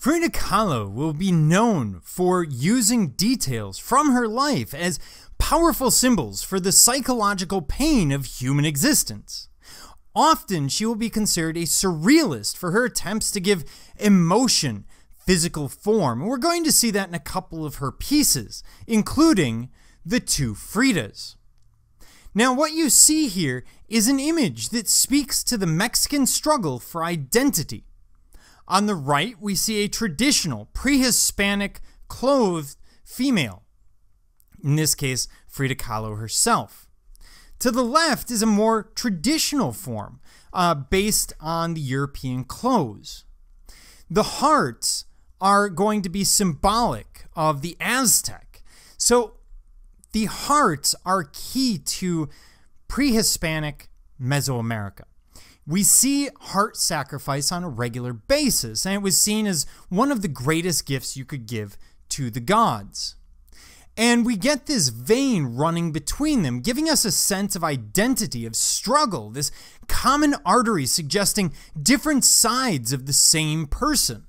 Frida Kahlo will be known for using details from her life as powerful symbols for the psychological pain of human existence. Often, she will be considered a surrealist for her attempts to give emotion physical form. And we're going to see that in a couple of her pieces, including The Two Fridas. Now, what you see here is an image that speaks to the Mexican struggle for identity on the right, we see a traditional pre Hispanic clothed female, in this case, Frida Kahlo herself. To the left is a more traditional form uh, based on the European clothes. The hearts are going to be symbolic of the Aztec. So the hearts are key to pre Hispanic Mesoamerica. We see heart sacrifice on a regular basis, and it was seen as one of the greatest gifts you could give to the gods. And we get this vein running between them, giving us a sense of identity, of struggle, this common artery suggesting different sides of the same person.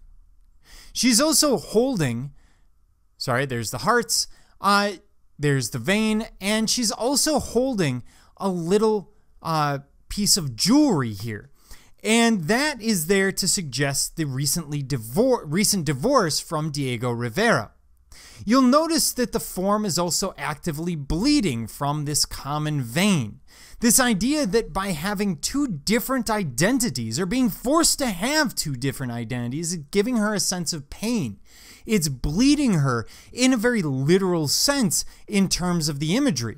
She's also holding, sorry, there's the hearts, uh, there's the vein, and she's also holding a little uh, piece of jewelry here. And that is there to suggest the recently divor recent divorce from Diego Rivera. You'll notice that the form is also actively bleeding from this common vein. This idea that by having two different identities, or being forced to have two different identities, is giving her a sense of pain. It's bleeding her in a very literal sense in terms of the imagery.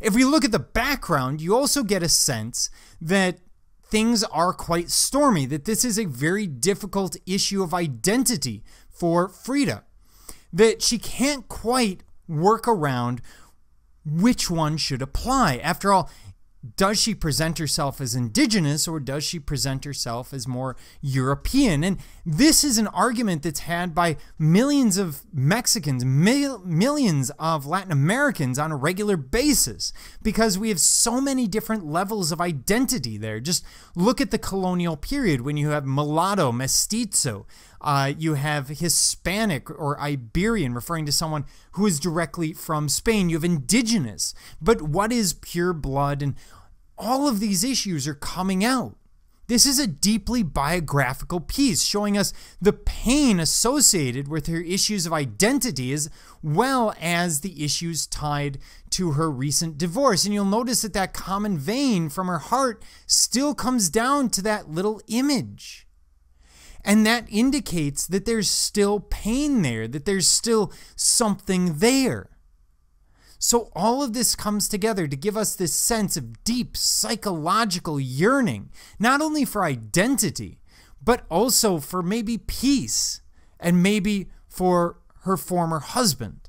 If we look at the background, you also get a sense that things are quite stormy, that this is a very difficult issue of identity for Frida, that she can't quite work around which one should apply. After all, does she present herself as indigenous or does she present herself as more European? And this is an argument that's had by millions of Mexicans, mil millions of Latin Americans on a regular basis because we have so many different levels of identity there. Just look at the colonial period when you have mulatto, mestizo, uh, you have Hispanic or Iberian, referring to someone who is directly from Spain. You have indigenous. But what is pure blood? And all of these issues are coming out. This is a deeply biographical piece showing us the pain associated with her issues of identity as well as the issues tied to her recent divorce. And you'll notice that that common vein from her heart still comes down to that little image. And that indicates that there's still pain there, that there's still something there. So, all of this comes together to give us this sense of deep psychological yearning, not only for identity, but also for maybe peace and maybe for her former husband.